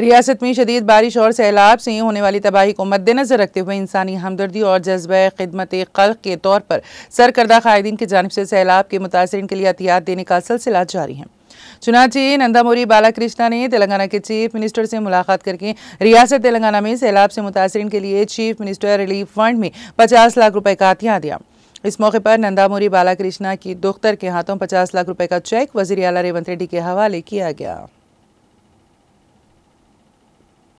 रियासत में शदीद बारिश और सैलाब से होने वाली तबाही को मद्देनजर रखते हुए इंसानी हमदर्दी और जज्ब खिदमत कल के तौर पर सरकर्दा कायदीन की जानब से सैलाब के मुतासरन के लिए अहतियात देने का सिलसिला जारी है चुनाचे नंदामोरी बालाकृष्णा ने तेलंगाना के चीफ मिनिस्टर से मुलाकात करके रियासत तेलंगाना में सैलाब से मुतासरन के लिए चीफ मिनिस्टर रिलीफ फंड में पचास लाख रुपए का हथियार दिया इस मौके पर नंदामोरी बालाकृष्णा की दुख्तर के हाथों पचास लाख रुपए का चेक वजीर अला रेवंत रेड्डी के हवाले किया गया